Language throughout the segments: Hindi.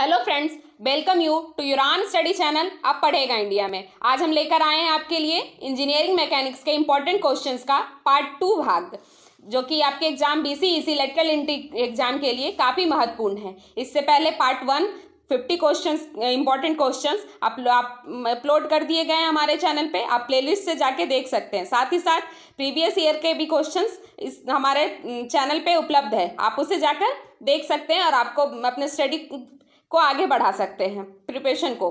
Hello friends welcome you to यूरान स्टडी चैनल आप पढ़ेगा इंडिया में आज हम लेकर आए हैं आपके लिए इंजीनियरिंग मैकेनिक्स के इंपॉर्टेंट क्वेश्चंस का पार्ट टू भाग जो कि आपके एग्जाम बी सी इसी इलेक्ट्रल एग्जाम के लिए काफ़ी महत्वपूर्ण है इससे पहले part one fifty question important question आप अपलोड कर दिए गए हैं हमारे चैनल पे आप प्लेलिस्ट से जाके देख सकते हैं साथ ही साथ प्रीवियस ईयर के भी क्वेश्चन इस हमारे चैनल पे उपलब्ध है आप उसे जाकर देख सकते हैं और आपको अपने स्टडी को आगे बढ़ा सकते हैं प्रिपरेशन को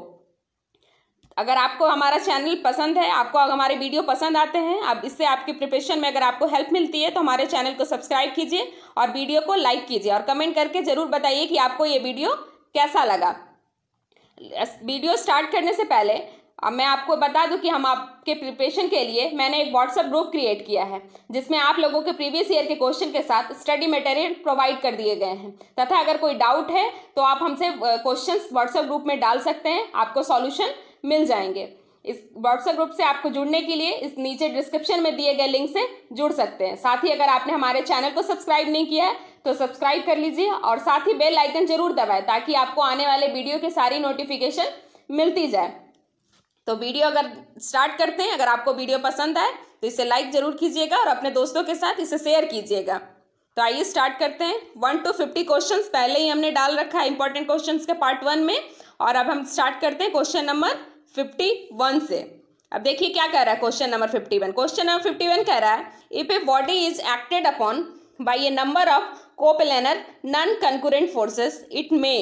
अगर आपको हमारा चैनल पसंद है आपको अगर हमारे वीडियो पसंद आते हैं अब इससे आपकी प्रिपरेशन में अगर आपको हेल्प मिलती है तो हमारे चैनल को सब्सक्राइब कीजिए और वीडियो को लाइक कीजिए और कमेंट करके ज़रूर बताइए कि आपको ये वीडियो कैसा लगा वीडियो स्टार्ट करने से पहले अब मैं आपको बता दूं कि हम आपके प्रिपरेशन के लिए मैंने एक व्हाट्सएप ग्रुप क्रिएट किया है जिसमें आप लोगों के प्रीवियस ईयर के क्वेश्चन के साथ स्टडी मटेरियल प्रोवाइड कर दिए गए हैं तथा अगर कोई डाउट है तो आप हमसे क्वेश्चंस व्हाट्सएप ग्रुप में डाल सकते हैं आपको सॉल्यूशन मिल जाएंगे इस व्हाट्सएप ग्रुप से आपको जुड़ने के लिए इस नीचे डिस्क्रिप्शन में दिए गए लिंक से जुड़ सकते हैं साथ ही अगर आपने हमारे चैनल को सब्सक्राइब नहीं किया है तो सब्सक्राइब कर लीजिए और साथ ही बेल आइकन जरूर दबाएं ताकि आपको आने वाले वीडियो के सारी नोटिफिकेशन मिलती जाए तो वीडियो अगर स्टार्ट करते हैं अगर आपको वीडियो पसंद आए तो इसे लाइक ज़रूर कीजिएगा और अपने दोस्तों के साथ इसे शेयर कीजिएगा तो आइए स्टार्ट करते हैं वन टू फिफ्टी क्वेश्चन पहले ही हमने डाल रखा है इंपॉर्टेंट क्वेश्चन के पार्ट वन में और अब हम स्टार्ट करते हैं क्वेश्चन नंबर फिफ्टी वन से अब देखिए क्या कह रहा है question number fifty one question number fifty one कह रहा है if a body is acted upon by a number of coplanar non concurrent forces it may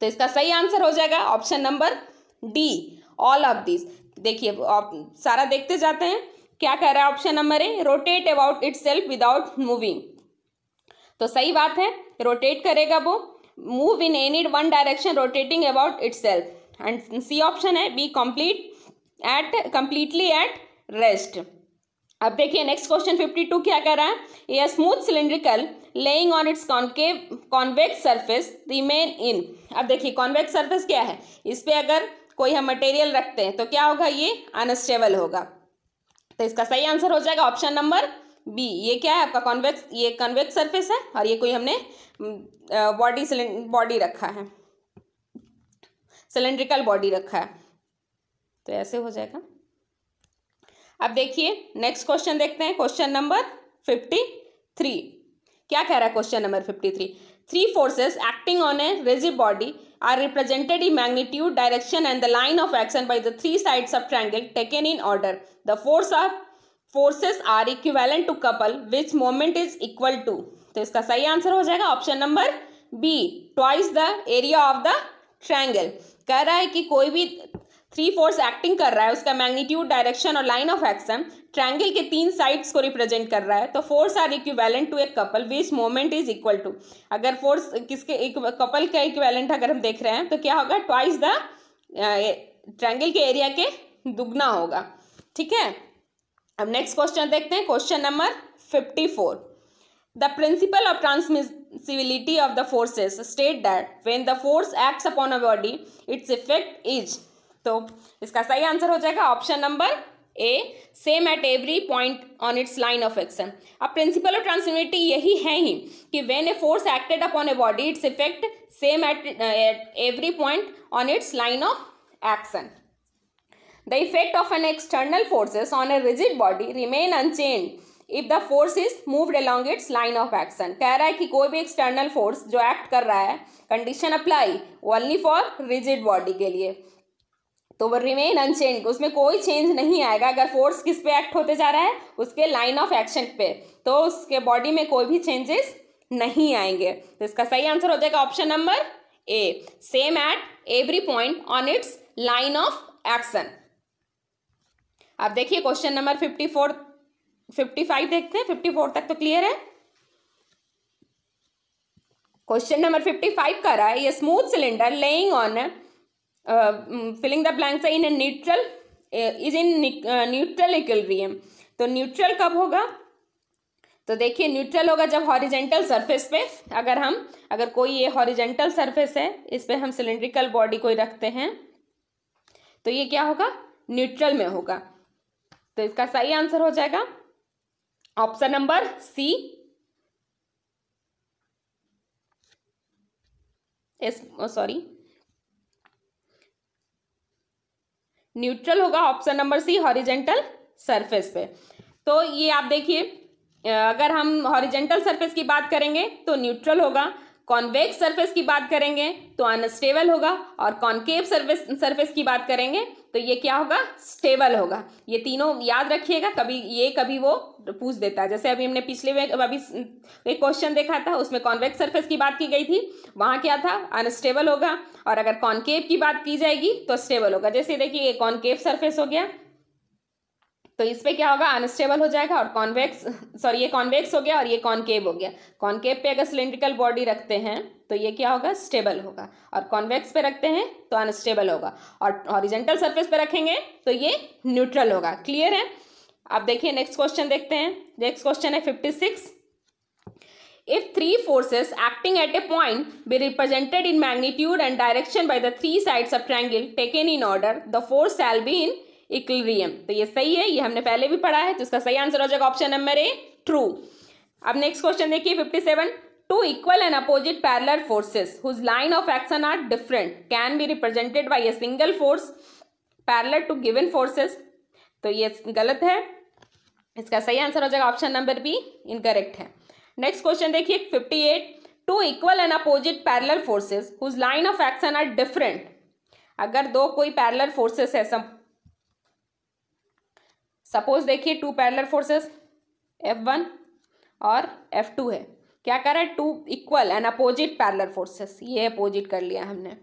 तो इसका सही आंसर हो जाएगा option number D all of this देखिए आप सारा देखते जाते हैं क्या कह रहा है option number A rotate about itself without moving तो सही बात है रोटेट करेगा वो move in any one direction rotating about itself and C option है B complete at completely at rest अब देखिए नेक्स्ट क्वेश्चन 52 क्या कह रहा है a smooth cylindrical laying on its concave convex surface remain in अब देखिए कॉन्वेक्स सरफेस क्या है इस पर अगर कोई हम मटेरियल रखते हैं तो क्या होगा ये अनस्टेबल होगा तो इसका सही आंसर हो जाएगा ऑप्शन नंबर बी ये क्या है आपका कॉन्वेक्स ये कॉन्वेक्स सरफेस है और ये कोई हमने बॉडी हम्म, बॉडी रखा है सिलेंड्रिकल बॉडी रखा है तो ऐसे हो जाएगा अब देखिए नेक्स्ट क्वेश्चन देखते हैं क्वेश्चन नंबर फिफ्टी थ्री क्या कह रहा है question number fifty three three forces acting on a rigid body are represented in magnitude, direction and the line of action by the three sides of triangle taken in order. The force of forces are equivalent to couple which moment is equal to. तो इसका सही आंसर हो जाएगा option number B twice the area of the triangle कह रहा है कि कोई भी थ्री फोर्स एक्टिंग कर रहा है उसका मैग्नीट्यूड डायरेक्शन और लाइन ऑफ एक्शन ट्रायंगल के तीन साइड्स को रिप्रेजेंट कर रहा है तो force are equivalent to a couple which moment is equal to अगर फोर्स किसके एक कपल का इक्विवेलेंट अगर हम देख रहे हैं तो क्या होगा ट्वाइस द ट्रायंगल के एरिया के दुगना होगा ठीक है अब नेक्स्ट क्वेश्चन देखते हैं question number fifty four the principle of transmissibility of the forces state that when the force acts upon a body its effect is तो इसका सही आंसर हो जाएगा option number A same at every point on its line of action अब प्रिंसिपल ऑफ ट्रांसमिटी यही है ही कि when a force acted upon a body its effect same at every point on its line of action the effect of an external forces on a rigid body remain unchanged if the force is moved along its line of action कह रहा है कि कोई भी एक्सटर्नल फोर्स जो एक्ट कर रहा है condition apply only for rigid body के लिए तो वो रिमेन अनचेंज उसमें कोई चेंज नहीं आएगा अगर फोर्स किस पे एक्ट होते जा रहा है उसके लाइन ऑफ एक्शन पे तो उसके बॉडी में कोई भी चेंजेस नहीं आएंगे तो इसका सही आंसर हो जाएगा option number A same at every point on its line of action अब देखिए question number fifty four fifty five देखते हैं फिफ्टी फोर तक तो क्लियर है क्वेश्चन नंबर फिफ्टी फाइव का रहा है ये smooth cylinder laying on filling the blanks in a neutral is in neutral equilibrium तो न्यूट्रल कब होगा तो देखिए न्यूट्रल होगा जब हॉरिजेंटल सरफेस पे अगर हम अगर कोई ये हॉरिजेंटल सरफेस है इस पर हम सिलेंड्रिकल बॉडी कोई रखते हैं तो ये क्या होगा न्यूट्रल में होगा तो इसका सही आंसर हो जाएगा option number C sorry neutral होगा option number C horizontal surface पे तो ये आप देखिए अगर हम हॉरिजेंटल सरफेस की बात करेंगे तो न्यूट्रल होगा कॉन्वेक्स सरफेस की बात करेंगे तो अनस्टेबल होगा और कॉन्केव सरफेस सरफेस की बात करेंगे तो ये क्या होगा स्टेबल होगा ये तीनों याद रखिएगा कभी ये कभी वो पूछ देता है जैसे अभी हमने पिछले में अभी एक क्वेश्चन देखा था उसमें कॉन्वेक्स सरफेस की बात की गई थी वहाँ क्या था अनस्टेबल होगा और अगर कॉन्केव की बात की जाएगी तो स्टेबल होगा जैसे देखिए ये कॉन्केव सर्फेस हो गया तो इस पर क्या होगा अनस्टेबल हो जाएगा और कॉन्वेक्स सॉरी ये कॉन्वेक्स हो गया और ये कॉन्केव हो गया कॉन्केव पे अगर सिलेंड्रिकल बॉडी रखते हैं तो ये क्या होगा स्टेबल होगा और कॉन्वेक्स पे रखते हैं तो अनस्टेबल होगा और हॉरिजेंटल सरफेस पे रखेंगे तो ये न्यूट्रल होगा क्लियर है अब देखिए नेक्स्ट क्वेश्चन देखते हैं नेक्स्ट क्वेश्चन है fifty six if three forces acting at a point be represented in magnitude and direction by the three sides of triangle taken in order the force shall be in equilibrium तो ये सही है ये हमने पहले भी पढ़ा है तो इसका सही आंसर हो जाएगा ऑप्शन नंबर ए ट्रू अब नेक्स्ट क्वेश्चन देखिए fifty seven Two equal and opposite parallel forces whose line of action are different can be represented by a single force parallel to given forces. तो ये गलत है इसका सही आंसर हो जाएगा ऑप्शन नंबर बी इनकरेक्ट है नेक्स्ट क्वेश्चन देखिए fifty eight two equal and opposite parallel forces whose line of action are different अगर दो कोई पैरल फोर्सेस है सम सपोज देखिए two parallel forces F one और एफ टू है क्या कर रहा है two equal and opposite parallel forces ये अपोजिट कर लिया हमने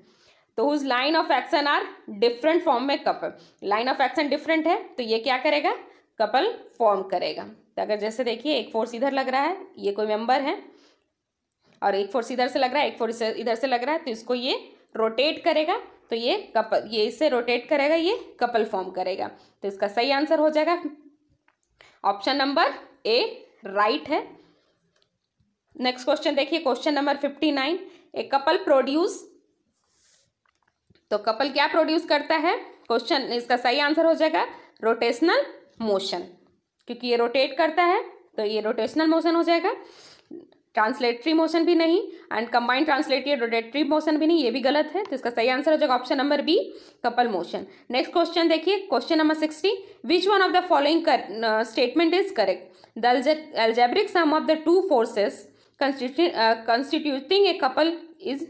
तो whose line of action are different form में couple line of action different है तो ये क्या करेगा कपल फॉर्म करेगा तो अगर जैसे देखिए एक फोर्स इधर लग रहा है ये कोई मेंबर है और एक फोर्स इधर से लग रहा है एक फोर्स इधर से लग रहा है तो इसको ये रोटेट करेगा तो ये कपल ये इससे रोटेट करेगा ये कपल फॉर्म करेगा तो इसका सही आंसर हो जाएगा ऑप्शन नंबर ए राइट है नेक्स्ट क्वेश्चन देखिए question number fifty nine a couple produce तो कपल क्या प्रोड्यूस करता है क्वेश्चन इसका सही आंसर हो जाएगा रोटेशनल मोशन क्योंकि ये रोटेट करता है तो ये रोटेशनल मोशन हो जाएगा ट्रांसलेटरी मोशन भी नहीं and combined translatory rotatory motion भी नहीं ये भी गलत है तो इसका सही आंसर हो जाएगा option number B couple motion next question देखिए question number sixty which one of the following statement is correct the algebraic sum of the two forces constituting a couple is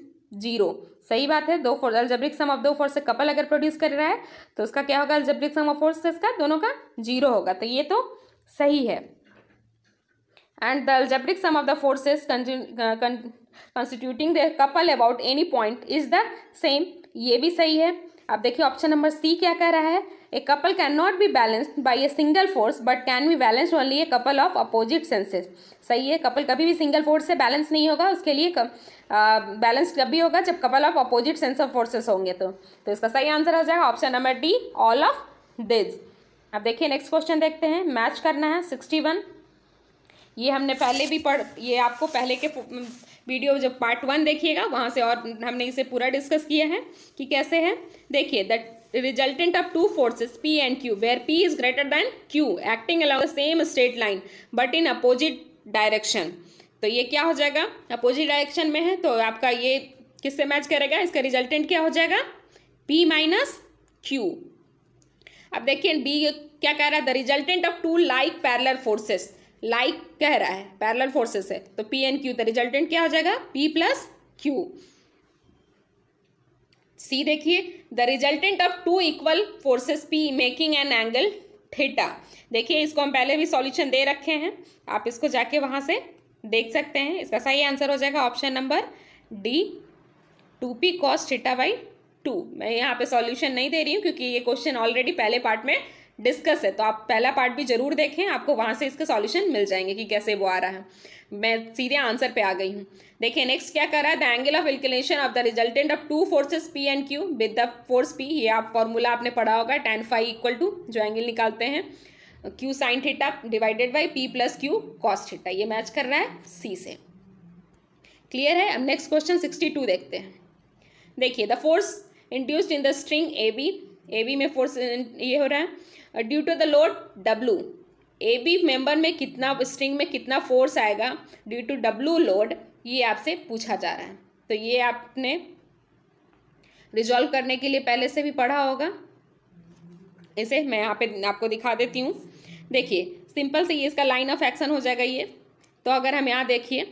zero सही बात है दो फोर्स अल्जब्रिक सम ऑफ दो फोर्स से कपल अगर प्रोड्यूस कर रहा है तो उसका क्या होगा अल्जब्रिक सम ऑफ फोर्सेस का दोनों का जीरो होगा तो ये तो सही है and the algebraic sum of the forces constituting the couple about any point is the same ये भी सही है अब देखिए ऑप्शन नंबर सी क्या कह रहा है a couple can not be balanced by a single force but can be balanced only a couple of opposite senses सही है कपल कभी भी सिंगल फोर्स से बैलेंस नहीं होगा उसके लिए बैलेंस कब भी होगा जब couple of opposite sense of forces होंगे तो तो इसका सही आंसर हो जाएगा option number D all of these अब देखिए नेक्स्ट क्वेश्चन देखते हैं मैच करना है सिक्सटी वन ये हमने पहले भी पढ़ ये आपको पहले के वीडियो जब पार्ट वन देखिएगा वहाँ से और हमने इसे पूरा डिस्कस किया है कि कैसे है देखिए the resultant of two forces P and Q where P is greater than Q acting along the same straight line but in opposite direction तो ये क्या हो जाएगा अपोजिट डायरेक्शन में है तो आपका ये किससे मैच करेगा इसका रिजल्टेंट क्या हो जाएगा P माइनस क्यू अब देखिए B क्या कह रहा है the resultant of two like parallel forces like कह रहा है पैरलर फोर्सेस है तो P and Q the resultant क्या हो जाएगा P प्लस क्यू सी देखिए the resultant of two equal forces P making an angle theta देखिए इसको हम पहले भी सॉल्यूशन दे रखे हैं आप इसको जाके वहाँ से देख सकते हैं इसका सही आंसर हो जाएगा option number D two P cos theta by two मैं यहाँ पे सॉल्यूशन नहीं दे रही हूँ क्योंकि ये क्वेश्चन ऑलरेडी पहले पार्ट में डिस्कस है तो आप पहला पार्ट भी जरूर देखें आपको वहाँ से इसके सॉल्यूशन मिल जाएंगे कि कैसे वो आ रहा है मैं सीधे आंसर पे आ गई हूँ देखिए नेक्स्ट क्या कर रहा है the angle of inclination of the resultant of two forces P and Q with the force P ये आप फॉर्मूला आपने पढ़ा होगा टेन फाइव इक्वल टू जो एंगल निकालते हैं Q sine theta divided by P plus Q cos theta ये मैच कर रहा है सी से क्लियर है अब नेक्स्ट क्वेश्चन सिक्सटी टू देखते हैं देखिए the force induced in the string A B A B में फोर्स ये हो रहा है due to the load W A B member में कितना स्ट्रिंग में कितना फोर्स आएगा ड्यू टू डब्लू लोड ये आपसे पूछा जा रहा है तो ये आपने रिजॉल्व करने के लिए पहले से भी पढ़ा होगा इसे मैं यहाँ पे आपको दिखा देती हूँ देखिए सिंपल से ये इसका लाइन ऑफ एक्शन हो जाएगा ये तो अगर हम यहाँ देखिए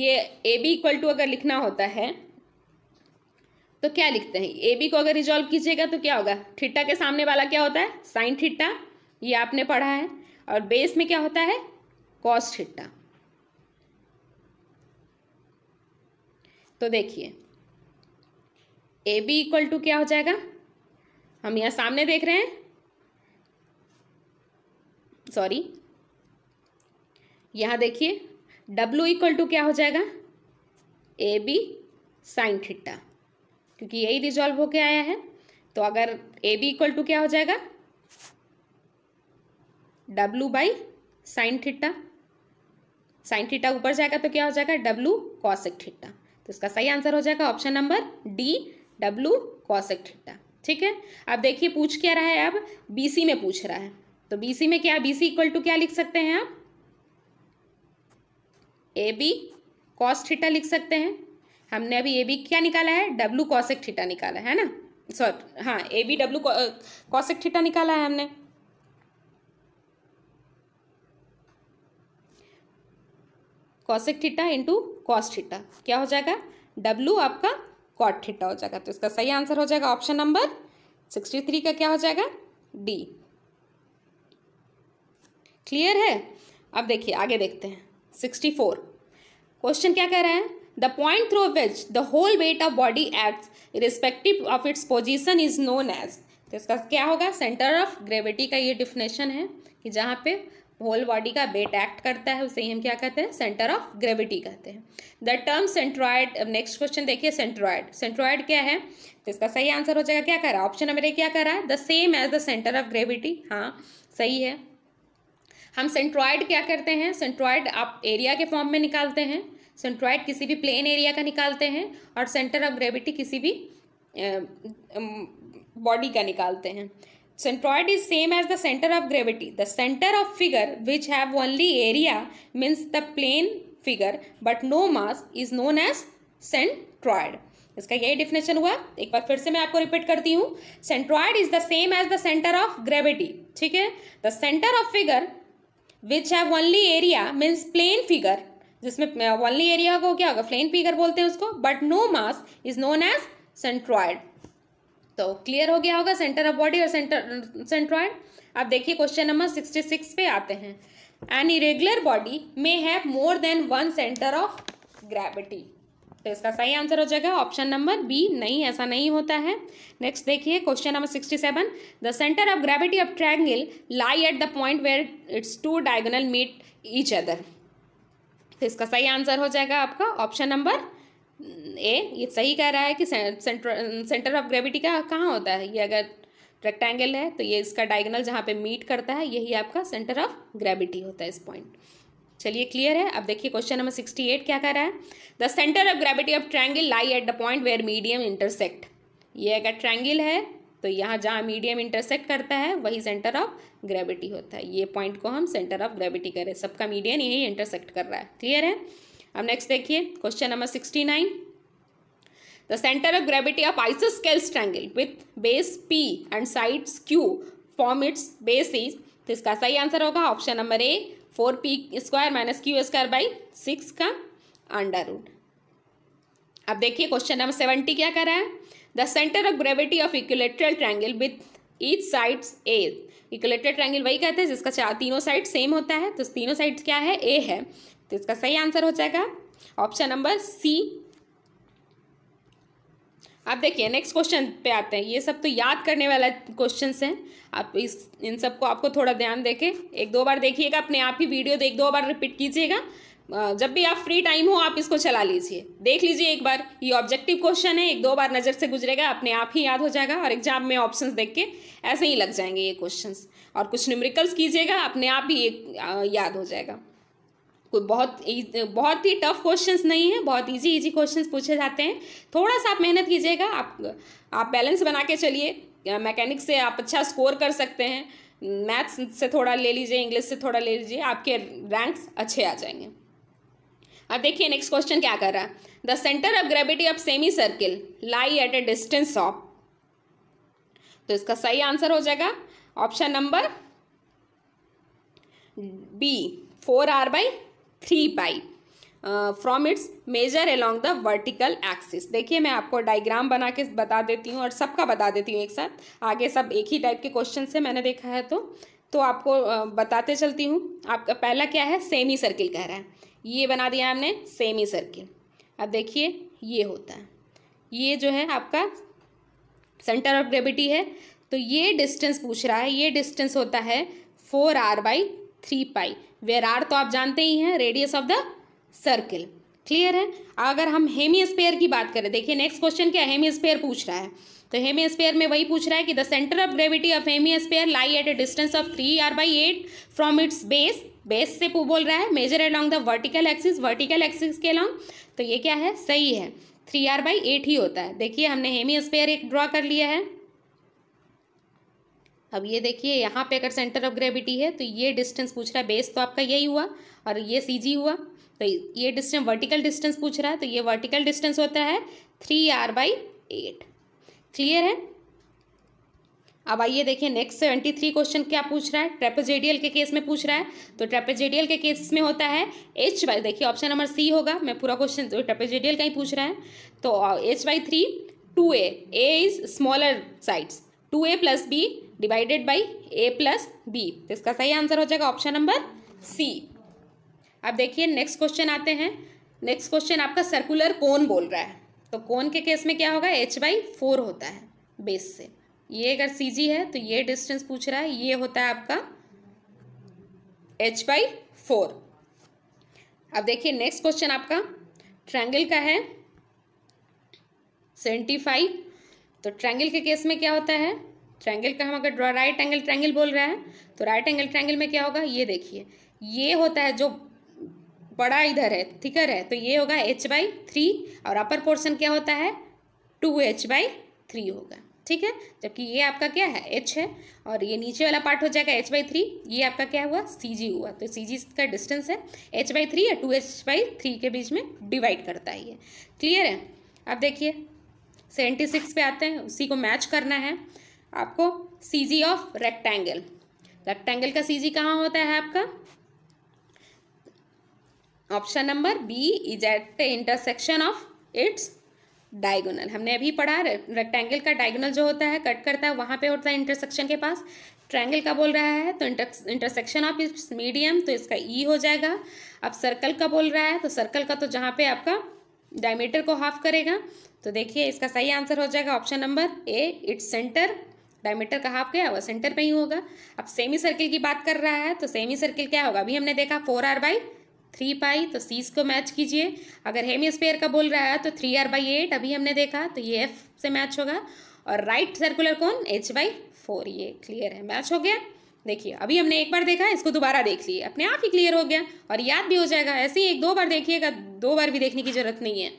ये ए बी इक्वल टू अगर लिखना होता है तो क्या लिखते हैं ए बी को अगर रिजॉल्व कीजिएगा तो क्या होगा ठिट्टा के सामने वाला क्या होता है साइन ठिट्टा ये आपने पढ़ा है और बेस में क्या होता है कॉस ठिट्टा तो देखिए ए बी इक्वल टू क्या हो जाएगा हम यहां सामने देख रहे हैं सॉरी यहां देखिए डब्लू इक्वल टू क्या हो जाएगा ए बी साइन ठिट्टा क्योंकि यही रिजॉल्व होके आया है तो अगर ए बी इक्वल टू क्या हो जाएगा W by sine theta sine theta ऊपर जाएगा तो क्या हो जाएगा डब्लू कॉसिक थीटा तो इसका सही आंसर हो जाएगा option number D W cosec theta ठीक है अब देखिए पूछ क्या रहा है अब बीसी में पूछ रहा है तो बीसी में क्या बीसी इक्वल टू क्या लिख सकते हैं आप ए बी कॉस थीटा लिख सकते हैं हमने अभी ए बी क्या निकाला है डब्लू कॉसेक थीटा निकाला है ना सॉरी हाँ A B W cosec theta निकाला है हमने cosec theta into cos theta क्या हो जाएगा डब्लू आपका कॉट थीटा हो जाएगा तो इसका सही आंसर हो जाएगा ऑप्शन नंबर सिक्सटी थ्री का क्या हो जाएगा डी क्लियर है अब देखिए आगे देखते हैं सिक्सटी फोर क्वेश्चन क्या कह रहा है The point through which the whole weight of body acts irrespective of its position is known as तो इसका क्या होगा सेंटर ऑफ ग्रेविटी का ये डिफिनेशन है कि जहाँ पे होल बॉडी का वेट एक्ट करता है उसे ही हम क्या कहते हैं सेंटर ऑफ ग्रेविटी कहते हैं the term centroid next question देखिए सेंट्रॉयड सेंट्रॉयड क्या है तो इसका सही आंसर हो जाएगा क्या कर रहा है ऑप्शन नंबर ए क्या कर रहा है the same as the centre of gravity हाँ सही है हम सेंट्रॉयड क्या करते हैं सेंट्रॉयड आप एरिया के फॉर्म में निकालते हैं सेंट्रॉइड किसी भी प्लेन एरिया का निकालते हैं और सेंटर ऑफ ग्रेविटी किसी भी बॉडी का निकालते हैं centroid is same as the centre of gravity the centre of figure which have only area means the plane figure but no mass is known as centroid इसका यही डिफिनेशन हुआ एक बार फिर से मैं आपको रिपीट करती हूँ centroid is the same as the centre of gravity ठीक है the centre of figure which have only area means plane figure जिसमें वॉलनी एरिया को क्या होगा फ्लेन पीकर बोलते हैं उसको but no mass is known as centroid तो क्लियर हो गया होगा सेंटर ऑफ बॉडी और सेंटर सेंट्रॉयड अब देखिए क्वेश्चन नंबर सिक्सटी सिक्स पे आते हैं an irregular body may have more than one centre of gravity तो इसका सही आंसर हो जाएगा ऑप्शन नंबर बी नहीं ऐसा नहीं होता है नेक्स्ट देखिए question number sixty seven the centre of gravity of triangle lie at the point where its two diagonal meet each other तो इसका सही आंसर हो जाएगा आपका ऑप्शन नंबर ए ये सही कह रहा है कि सेंटर सेंटर ऑफ ग्रेविटी का कहाँ होता है ये अगर रेक्टेंगल है तो ये इसका डायगोनल जहाँ पे मीट करता है यही आपका सेंटर ऑफ ग्रेविटी होता है इस पॉइंट चलिए क्लियर है अब देखिए क्वेश्चन नंबर सिक्सटी एट क्या कह रहा है the centre of gravity of triangle lie at the point where medium intersect ये अगर ट्रैंगल है तो यहाँ जहाँ मीडियम इंटरसेक्ट करता है वही सेंटर ऑफ ग्रेविटी होता है ये पॉइंट को हम सेंटर ऑफ ग्रेविटी करें सबका मीडियन यही इंटरसेक्ट कर रहा है क्लियर है अब नेक्स्ट देखिए question number sixty nine the centre of gravity of isosceles triangle with base P and sides Q form its base is तो इसका सही आंसर होगा option number A four P square minus Q square by six का अंडर रूट अब देखिए क्वेश्चन नंबर सेवेंटी क्या कर रहा है the centre of gravity of equilateral triangle with each sides a equilateral triangle वही कहते हैं जिसका चार तीनों साइड सेम होता है तो तीनों साइड क्या है ए है तो इसका सही आंसर हो जाएगा ऑप्शन नंबर सी आप देखिए नेक्स्ट क्वेश्चन पे आते हैं ये सब तो याद करने वाला क्वेश्चन हैं आप इस इन सबको आपको थोड़ा ध्यान देके एक दो बार देखिएगा अपने आप ही वीडियो तो एक दो बार रिपीट कीजिएगा जब भी आप फ्री टाइम हो आप इसको चला लीजिए देख लीजिए एक बार ये ऑब्जेक्टिव क्वेश्चन है एक दो बार नज़र से गुजरेगा अपने आप ही याद हो जाएगा और एग्जाम में ऑप्शंस देख के ऐसे ही लग जाएंगे ये क्वेश्चंस और कुछ न्यूमरिकल्स कीजिएगा अपने आप ही याद हो जाएगा कोई बहुत बहुत ही टफ क्वेश्चन नहीं है बहुत ईजी ईजी क्वेश्चन पूछे जाते हैं थोड़ा सा आप मेहनत कीजिएगा आप आप बैलेंस बना के चलिए मैकेनिक्स से आप अच्छा स्कोर कर सकते हैं मैथ्स से थोड़ा ले लीजिए इंग्लिश से थोड़ा ले लीजिए आपके रैंक्स अच्छे आ जाएंगे अब देखिए नेक्स्ट क्वेश्चन क्या कर रहा है the centre of gravity of semi circle lie at a distance of तो इसका सही आंसर हो जाएगा option number B four R by three pi from its major along the vertical axis देखिए मैं आपको डायग्राम बना के बता देती हूँ और सबका बता देती हूँ एक साथ आगे सब एक ही टाइप के क्वेश्चन से मैंने देखा है तो तो आपको बताते चलती हूँ आपका पहला क्या है सेमी सर्किल कह रहा है ये बना दिया हमने सेमी सर्किल अब देखिए ये होता है ये जो है आपका सेंटर ऑफ ग्रेविटी है तो ये डिस्टेंस पूछ रहा है ये डिस्टेंस होता है four R by three pi where R तो आप जानते ही हैं radius of the circle clear है अगर हम हेमी स्पेयर की बात करें देखिए नेक्स्ट क्वेश्चन क्या हेमी स्पेयर पूछ रहा है तो हेमी स्पेयर में वही पूछ रहा है कि the centre of gravity of hemisphere lie at a distance of three R by eight from its base base से पू बोल रहा है measured along the vertical axis vertical axis के अलॉन्ग तो ये क्या है सही है थ्री आर बाई एट ही होता है देखिए हमने हेमी स्पेयर एक ड्रॉ कर लिया है अब ये देखिए यहाँ पे अगर सेंटर ऑफ ग्रेविटी है तो ये डिस्टेंस पूछ रहा है बेस तो आपका यही हुआ और ये सी जी हुआ तो ये डिस्टेंस वर्टिकल डिस्टेंस पूछ रहा है तो ये वर्टिकल डिस्टेंस होता है three R by eight clear है अब आइए देखिए नेक्स्ट सेवेंटी थ्री क्वेश्चन क्या पूछ रहा है ट्रेपेजेडियल के केस में पूछ रहा है तो ट्रेपेजेडियल के केस में होता है एच बाई देखिए ऑप्शन नंबर सी होगा मैं पूरा क्वेश्चन ट्रेपेजेडियल का ही पूछ रहा है तो H by three two A A is smaller sides two A plus B divided by A plus B तो इसका सही आंसर हो जाएगा ऑप्शन नंबर सी अब देखिए नेक्स्ट क्वेश्चन आते हैं नेक्स्ट क्वेश्चन आपका सर्कुलर कौन बोल रहा है तो कौन के केस में क्या होगा एच बाई फोर होता है बेस से ये अगर सी है तो ये डिस्टेंस पूछ रहा है ये होता है आपका एच बाई फोर अब देखिए नेक्स्ट क्वेश्चन आपका ट्रायंगल का है सेवेंटी फाइव तो ट्रायंगल के केस में क्या होता है ट्रायंगल का हम अगर ड्रॉ राइट एंगल ट्रायंगल बोल रहा है तो राइट एंगल ट्रायंगल में क्या होगा ये देखिए ये होता है जो बड़ा इधर है थिकर है तो ये होगा एच बाई थ्री और अपर पोर्शन क्या होता है टू एच बाई थ्री होगा ठीक है जबकि ये आपका क्या है एच है और ये नीचे वाला पार्ट हो जाएगा एच बाई थ्री ये आपका क्या हुआ सी जी हुआ तो सी जी का डिस्टेंस है एच बाई थ्री या टू एच बाई थ्री के बीच में डिवाइड करता है ये क्लियर है अब देखिए सेवेंटी सिक्स पे आते हैं उसी को मैच करना है आपको C G of rectangle rectangle का सी जी कहाँ होता है आपका option number B is at the intersection of its diagonal हमने अभी पढ़ा रेक्टेंगल का डायगोनल जो होता है कट करता है वहाँ पे होता है इंटरसेक्शन के पास ट्रायंगल का बोल रहा है तो इंटरसेक्शन ऑफ इट्स मीडियम तो इसका ई e हो जाएगा अब सर्कल का बोल रहा है तो सर्कल का तो जहाँ पे आपका डायमीटर को हाफ करेगा तो देखिए इसका सही आंसर हो जाएगा option number A its centre diameter का हाफ क्या वह सेंटर पर ही होगा अब सेमी सर्किल की बात कर रहा है तो सेमी सर्किल क्या होगा अभी हमने देखा four R by three pi तो सीस को मैच कीजिए अगर हेमी स्पेयर का बोल रहा है तो थ्री आर बाई एट अभी हमने देखा तो ये एफ से मैच होगा और राइट सर्कुलर कौन एच बाई फोर ये क्लियर है मैच हो गया देखिए अभी हमने एक बार देखा इसको दोबारा देख लिए अपने आप ही क्लियर हो गया और याद भी हो जाएगा ऐसे ही एक दो बार देखिएगा दो बार भी देखने की जरूरत नहीं है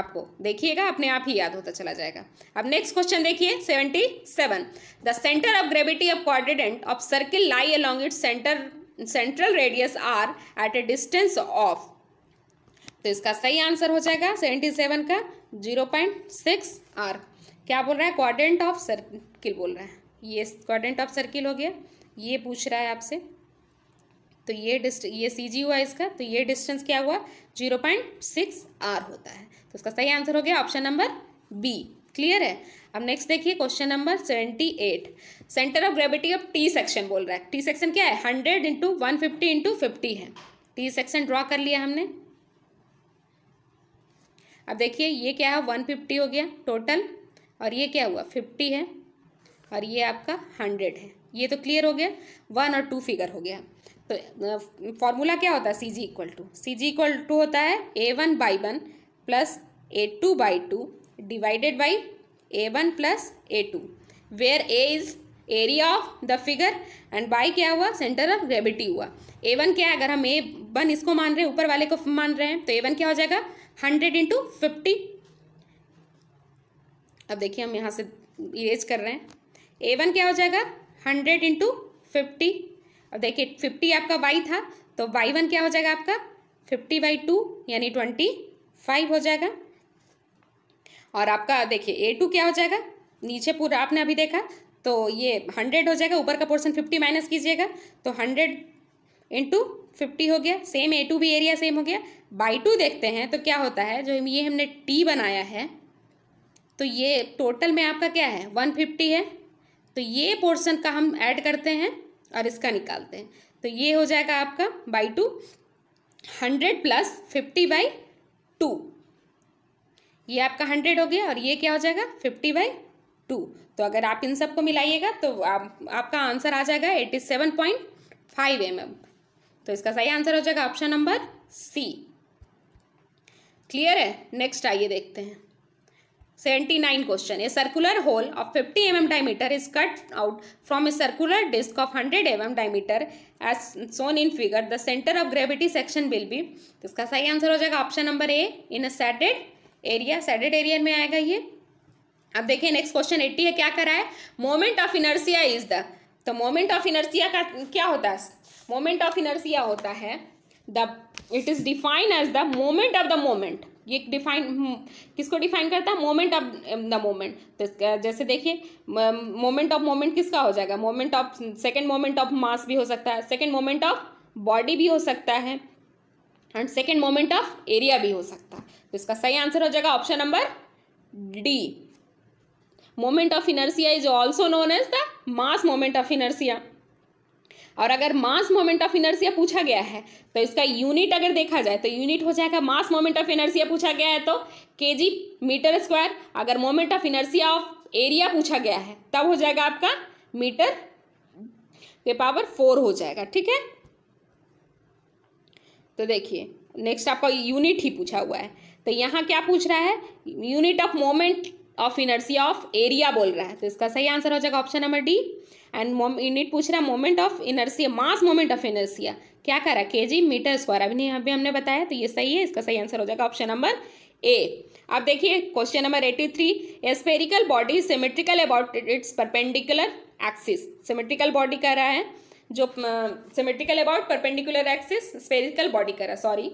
आपको देखिएगा अपने आप ही याद होता चला जाएगा अब नेक्स्ट क्वेश्चन देखिए seventy seven the centre of gravity of quadrant of circle lie along its centre central radius R at a distance of तो इसका सही आंसर हो जाएगा सेवेंटी सेवन का जीरो पॉइंट सिक्स आर क्या बोल रहा है क्वाड्रेंट ऑफ सर्किल बोल रहा है ये क्वाड्रेंट ऑफ सर्किल हो गया ये पूछ रहा है आपसे तो ये डिस्ट ये सी जी हुआ इसका तो ये डिस्टेंस क्या हुआ जीरो पॉइंट सिक्स आर होता है तो इसका सही आंसर हो गया ऑप्शन नंबर बी क्लियर है अब नेक्स्ट देखिए question number seventy eight centre of gravity of T section बोल रहा है टी सेक्शन क्या है hundred into one fifty into fifty है टी सेक्शन ड्रॉ कर लिया हमने अब देखिए ये क्या है वन फिफ्टी हो गया टोटल और ये क्या हुआ फिफ्टी है और ये आपका हंड्रेड है ये तो क्लियर हो गया वन और टू फिगर हो गया तो फॉर्मूला क्या होता है C G equal to C G equal to होता है A one by one plus A two by two divided by A one plus A two where A is area of the figure and by क्या हुआ सेंटर ऑफ ग्रेविटी हुआ ए वन क्या है अगर हम ए वन इसको मान रहे हैं ऊपर वाले को मान रहे हैं तो ए वन क्या हो जाएगा हंड्रेड इंटू फिफ्टी अब देखिए हम यहाँ से इरेज कर रहे हैं ए वन क्या हो जाएगा हंड्रेड इंटू फिफ्टी अब देखिए फिफ्टी आपका वाई था तो वाई वन क्या हो जाएगा आपका फिफ्टी बाई टू यानी ट्वेंटी फाइव हो जाएगा और आपका देखिए ए टू क्या हो जाएगा नीचे पूरा आपने अभी देखा तो ये हंड्रेड हो जाएगा ऊपर का पोर्सन फिफ्टी माइनस कीजिएगा तो हंड्रेड इंटू फिफ्टी हो गया सेम ए टू भी एरिया सेम हो गया बाई टू देखते हैं तो क्या होता है जो ये हमने टी बनाया है तो ये टोटल में आपका क्या है वन फिफ्टी है तो ये पोर्सन का हम ऐड करते हैं और इसका निकालते हैं तो ये हो जाएगा आपका by two hundred plus fifty by two ये आपका हंड्रेड हो गया और ये क्या हो जाएगा फिफ्टी बाई टू तो अगर आप इन सबको मिलाइएगा तो आप, आपका आंसर आ जाएगा eighty seven point five M M तो इसका सही आंसर हो जाएगा ऑप्शन नंबर सी क्लियर है नेक्स्ट आइए देखते हैं seventy nine question a circular hole of fifty M M diameter is cut out from a circular disc of hundred M M diameter as shown in figure the centre of gravity section will be तो इसका सही आंसर हो जाएगा option number A in a सैटेड area shaded area में आएगा ये अब देखिए नेक्स्ट क्वेश्चन एट्टी है क्या करा है moment of inertia is the तो मोमेंट ऑफ इनर्सिया का क्या होता है मोमेंट ऑफ इनर्सिया होता है the it is define as the moment of the moment ये डिफाइन हम्म, किसको डिफाइन करता है मोमेंट ऑफ द मोमेंट तो जैसे देखिए मोमेंट ऑफ मोमेंट किसका हो जाएगा moment of second moment of mass भी हो सकता है सेकेंड मोमेंट ऑफ बॉडी भी हो सकता है and second moment of area भी हो सकता है तो इसका सही आंसर हो जाएगा option number D moment of inertia is also known as the mass moment of inertia और अगर मास मोमेंट ऑफ इनर्सिया पूछा गया है तो इसका यूनिट अगर देखा जाए तो यूनिट हो जाएगा मास मोमेंट ऑफ इनर्सिया पूछा गया है तो के जी मीटर स्क्वायर अगर moment of inertia of area पूछा गया है तब हो जाएगा आपका मीटर के पावर फोर हो जाएगा ठीक है तो देखिए नेक्स्ट आपका यूनिट ही पूछा हुआ है तो यहाँ क्या पूछ रहा है unit of moment of inertia of area बोल रहा है तो इसका सही आंसर हो जाएगा option number D and unit पूछ रहा है moment of inertia mass moment of inertia क्या है के जी मीटर स्क्वायर अभी नहीं अभी हमने बताया तो ये सही है इसका सही आंसर हो जाएगा ऑप्शन नंबर ए अब देखिए question number eighty three spherical spherical body symmetrical about its perpendicular axis symmetrical body कर रहा है जो symmetrical about perpendicular axis spherical body कर रहा है sorry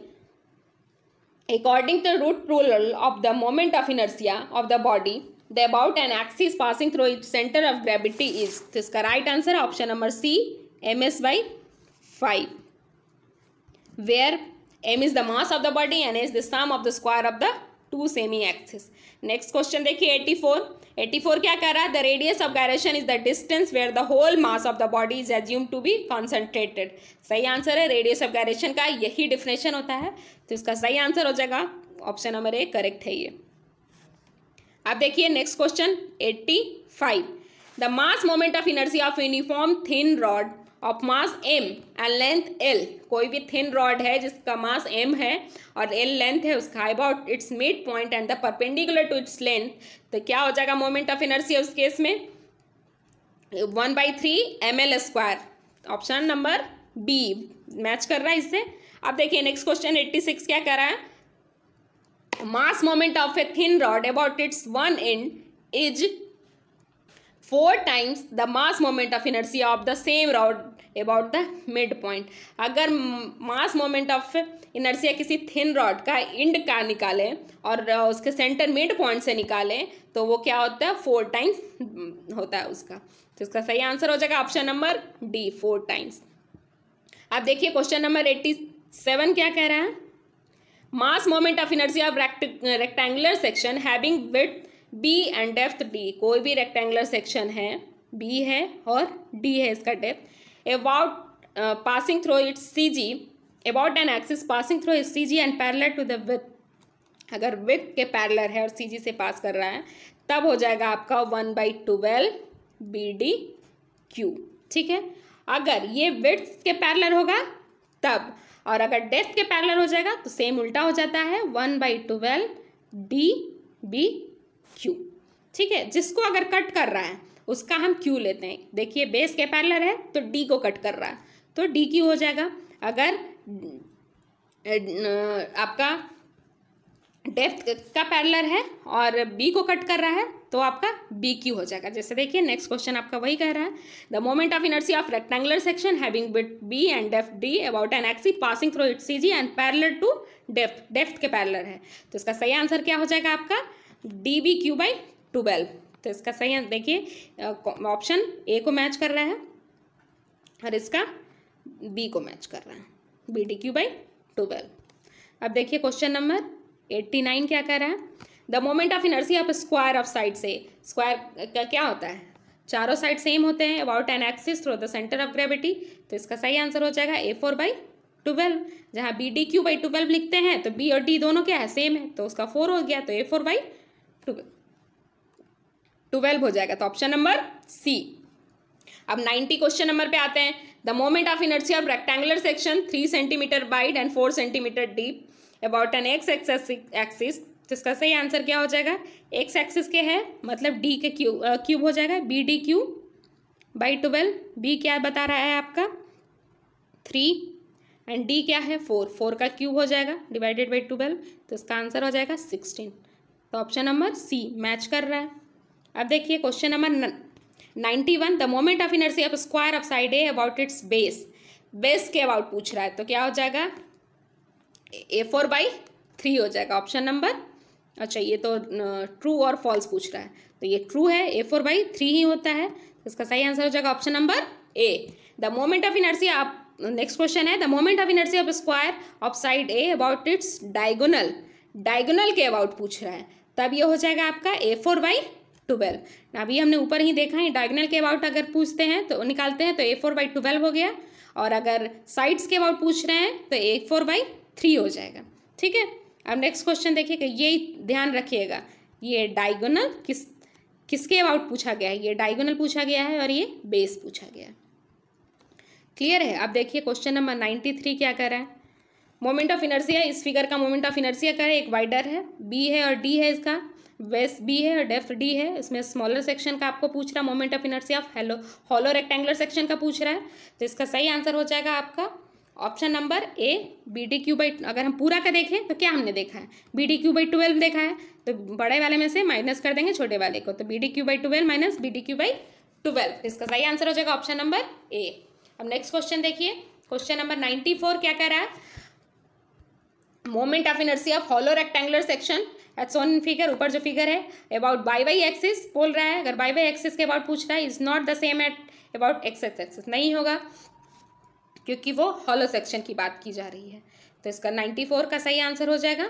According to the root rule of the moment of inertia of the body, the about an axis passing through its center of gravity is. This is the right answer option number C, ms by 5. Where m is the mass of the body and s is the sum of the square of the two semi axis next question देखिए 84 84 क्या कह रहा है the radius of gyration is the distance where the whole mass of the body is assume to be concentrated सही आंसर है रेडियस ऑफ गायरेशन का यही डिफिनेशन होता है तो इसका सही आंसर हो जाएगा ऑप्शन नंबर ए करेक्ट है ये अब देखिए next question 85 the mass moment of inertia of uniform thin rod of mass M and length L कोई भी थिन रॉड है जिसका मास एम है और एल लेंथ है उसका about its mid point and the perpendicular to its length तो क्या हो जाएगा मोमेंट ऑफ इनर्सिया उस केस में one by three M L square option number B match कर रहा है इससे अब देखिए नेक्स्ट क्वेश्चन एट्टी सिक्स क्या कर रहा है mass moment of a thin rod about its one end is four times the mass moment of inertia of the same rod about the mid point अगर मास मोमेंट ऑफ इनर्सिया किसी थिन रॉड का इंड का निकालें और उसके सेंटर मिड पॉइंट से निकालें तो वो क्या होता है फोर टाइम्स हम्म, होता है उसका तो इसका सही आंसर हो जाएगा option number D four times अब देखिए क्वेश्चन नंबर एट्टी सेवन क्या कह रहा है mass moment of inertia of rect rectangular section having width B and depth D कोई भी रेक्टेंगुलर सेक्शन है बी है और डी है इसका depth about passing through its C G about an axis passing through C G and parallel to the width अगर विथ के पैरलर है और सी जी से पास कर रहा है तब हो जाएगा आपका one by twelve B D cube ठीक है अगर ये विथ के पैरलर होगा तब और अगर डेप्थ के पैरलर हो जाएगा तो सेम उल्टा हो जाता है one by twelve D B cube ठीक है जिसको अगर कट कर रहा है उसका हम क्यू लेते हैं देखिए बेस के पैरलर है तो डी को कट कर रहा है तो डी क्यू हो जाएगा अगर आपका डेफ्थ का पैरलर है और बी को कट कर रहा है तो आपका बी क्यू हो जाएगा जैसे देखिए नेक्स्ट क्वेश्चन आपका वही कह रहा है the moment of inertia of rectangular section having width B and depth D about an axis passing through its C G and parallel to depth depth के पैरलर है तो इसका सही आंसर क्या हो जाएगा आपका D B cube by twelve तो इसका सही आंसर देखिए ऑप्शन ए को मैच कर रहा है और इसका बी को मैच कर रहा है B D cube by twelve अब देखिए क्वेश्चन नंबर एट्टी नाइन क्या कह रहा है the moment of inertia of square of side से स्क्वायर का क्या होता है चारों साइड सेम होते हैं about an axis through the centre of gravity तो इसका सही आंसर हो जाएगा ए फोर बाई ट्वेल्व जहाँ B D cube by twelve लिखते हैं तो बी और डी दोनों क्या है सेम है तो उसका फोर हो गया तो ए फोर बाई ट्वेल्व हो जाएगा तो ऑप्शन नंबर सी अब नाइन्टी क्वेश्चन नंबर पे आते हैं the moment of inertia of rectangular section three centimetre wide and four centimetre deep about an X axes axis तो इसका सही आंसर क्या हो जाएगा एक्स एक्सिस के है मतलब डी के क्यू क्यूब हो जाएगा B D cube by twelve B क्या बता रहा है आपका थ्री एंड डी क्या है फोर फोर का क्यूब हो जाएगा डिवाइडेड बाई ट्वेल्व तो इसका आंसर हो जाएगा सिक्सटीन तो ऑप्शन नंबर सी मैच कर रहा है अब देखिए question number ninety one the moment of inertia of square of side A about its base base के अबाउट पूछ रहा है तो क्या हो जाएगा ए फोर बाई थ्री हो जाएगा ऑप्शन नंबर अच्छा ये तो ट्रू और फॉल्स पूछ रहा है तो ये ट्रू है ए फोर बाई थ्री ही होता है तो इसका सही आंसर हो जाएगा option number A the moment of inertia आप नेक्स्ट क्वेश्चन है the moment of inertia of square of side A about its diagonal diagonal के अबाउट पूछ रहा है तो अब ये हो जाएगा आपका ए फोर बाई ट्वेल्व अभी हमने ऊपर ही देखा है डायगनल के अबाउट अगर पूछते हैं तो निकालते हैं तो ए फोर बाई ट्वेल्व हो गया और अगर साइड्स के अबाउट पूछ रहे हैं तो ए फोर बाई थ्री हो जाएगा ठीक है अब नेक्स्ट क्वेश्चन देखिएगा ये ध्यान रखिएगा ये डायगोनल किस किसके अबाउट पूछा गया है ये डायगोनल पूछा गया है और ये बेस पूछा गया है क्लियर है अब देखिए क्वेश्चन नंबर नाइन्टी थ्री क्या कर रहा है मोमेंट ऑफ इनर्सिया इस फिगर का मोमेंट ऑफ इनर्सिया का है एक वाइडर है बी है और डी है इसका वेस्ट बी है और डेफ डी है इसमें स्मॉलर सेक्शन का आपको पूछ रहा है moment of inertia of hello hollow rectangular section का पूछ रहा है तो इसका सही आंसर हो जाएगा आपका option number A B D cube by अगर हम पूरा का देखें तो क्या हमने देखा है B D cube by twelve देखा है तो बड़े वाले में से माइनस कर देंगे छोटे वाले को तो b D cube by twelve minus b D cube by twelve इसका सही आंसर हो जाएगा ऑप्शन नंबर ए अब नेक्स्ट क्वेश्चन देखिए क्वेश्चन नंबर नाइन्टी फोर क्या कह रहा है moment of inertia of hollow rectangular section at shown figure ऊपर जो फिगर है अबाउट बाई बाई एक्सिस बोल रहा है अगर बाई बाई एक्सिस के अबाउट पूछ रहा है is not the same at about x x axis नहीं होगा क्योंकि वो हॉलो सेक्शन की बात की जा रही है तो इसका नाइन्टी फोर का सही आंसर हो जाएगा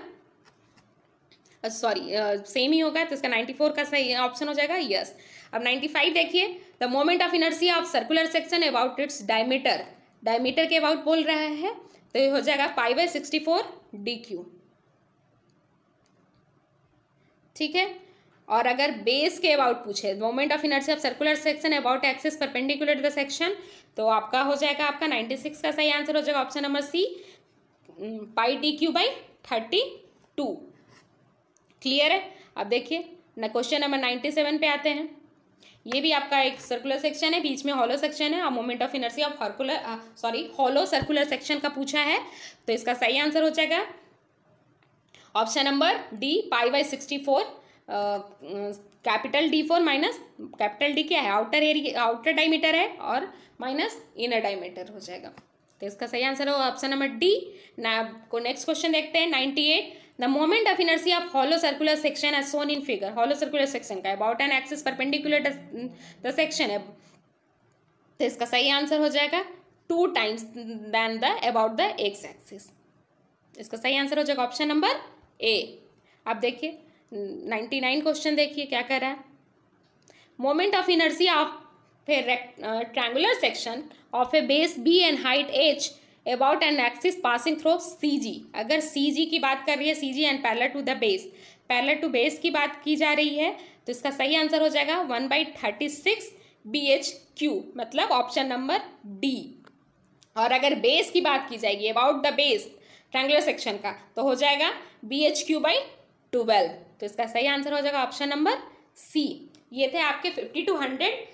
सॉरी uh, सेम uh, ही होगा तो इसका नाइन्टी फोर का सही ऑप्शन हो जाएगा यस yes. अब नाइन्टी फाइव देखिए the moment of inertia of circular section about its diameter diameter के अबाउट बोल रहा है तो ये हो जाएगा pi by sixty four d cube ठीक है और अगर बेस के अबाउट पूछे moment of inertia of circular section about axis perpendicular the section तो आपका हो जाएगा आपका नाइन्टी सिक्स का सही आंसर हो जाएगा option number C pi d cube by thirty two clear है अब देखिए क्वेश्चन नंबर नाइन्टी सेवन पे आते हैं ये भी आपका एक सर्कुलर सेक्शन है बीच में हॉलो सेक्शन है और moment of inertia of circular sorry hollow circular section का पूछा है तो इसका सही आंसर हो जाएगा option number D pi by sixty four capital D four minus capital D क्या है आउटर एरिया आउटर डायमीटर है और माइनस इनर डायमीटर हो जाएगा तो इसका सही आंसर होगा ऑप्शन नंबर डी ना को नेक्स्ट क्वेश्चन देखते हैं ninety eight the moment of inertia of hollow circular section as shown in figure hollow circular section का about an axis perpendicular the section है तो इसका सही आंसर हो जाएगा two times than the about the x axis इसका सही आंसर हो जाएगा ऑप्शन नंबर ए आप देखिए नाइन्टी नाइन क्वेश्चन देखिए क्या कर रहा है मोमेंट ऑफ इनर्सी ऑफ फिर triangular section of a base b and height h about an axis passing through C G अगर सी जी की बात कर रही है C G and parallel to the base parallel to base की बात की जा रही है तो इसका सही आंसर हो जाएगा one by thirty six b h cube मतलब ऑप्शन नंबर डी और अगर बेस की बात की जाएगी about the base triangular section का तो हो जाएगा b h cube by twelve तो इसका सही आंसर हो जाएगा ऑप्शन नंबर सी ये थे आपके fifty to hundred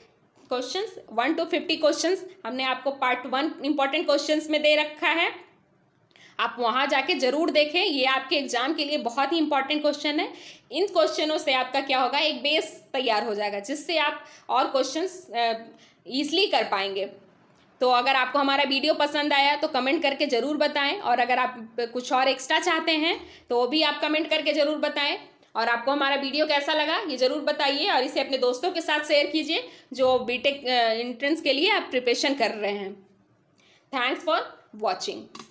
question one to fifty question हमने आपको पार्ट वन इंपॉर्टेंट क्वेश्चन में दे रखा है आप वहाँ जाके जरूर देखें ये आपके एग्जाम के लिए बहुत ही इंपॉर्टेंट क्वेश्चन है इन क्वेश्चनों से आपका क्या होगा एक बेस तैयार हो जाएगा जिससे आप और क्वेश्चन ईजिली कर पाएंगे तो अगर आपको हमारा वीडियो पसंद आया तो कमेंट करके ज़रूर बताएं और अगर आप कुछ और एक्स्ट्रा चाहते हैं तो वो भी आप कमेंट करके ज़रूर बताएं और आपको हमारा वीडियो कैसा लगा ये ज़रूर बताइए और इसे अपने दोस्तों के साथ शेयर कीजिए जो बीटेक एंट्रेंस uh, के लिए आप प्रिपरेशन कर रहे हैं थैंक्स फॉर वॉचिंग